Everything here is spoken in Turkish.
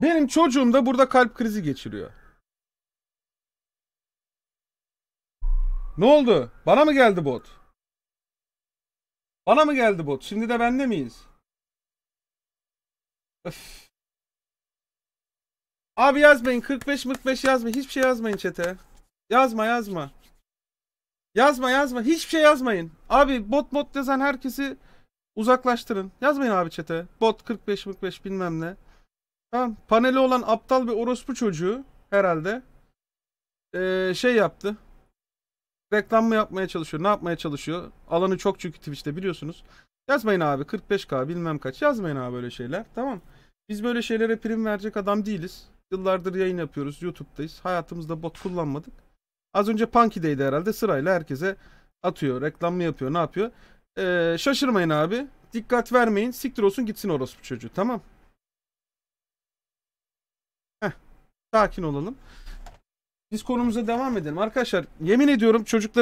Benim çocuğum da burada kalp krizi geçiriyor. Ne oldu? Bana mı geldi bot? Bana mı geldi bot? Şimdi de bende miyiz? Öf. Abi yazmayın. 45 45 yazmayın. Hiçbir şey yazmayın çete. Yazma yazma. Yazma yazma. Hiçbir şey yazmayın. Abi bot bot yazan herkesi Uzaklaştırın. Yazmayın abi çete. Bot 45 45 bilmem ne. Tamam. Paneli olan aptal bir orospu çocuğu herhalde ee, şey yaptı. Reklam mı yapmaya çalışıyor? Ne yapmaya çalışıyor? Alanı çok çünkü Twitch'te biliyorsunuz. Yazmayın abi 45k bilmem kaç. Yazmayın abi böyle şeyler. Tamam. Biz böyle şeylere prim verecek adam değiliz. Yıllardır yayın yapıyoruz. YouTube'dayız. Hayatımızda bot kullanmadık. Az önce Punky'deydi herhalde. Sırayla herkese atıyor. Reklam mı yapıyor? Ne yapıyor? Ee, şaşırmayın abi. Dikkat vermeyin. Siktir olsun gitsin orospu çocuğu. Tamam. Heh. Sakin olalım. Biz konumuza devam edelim. Arkadaşlar yemin ediyorum çocukları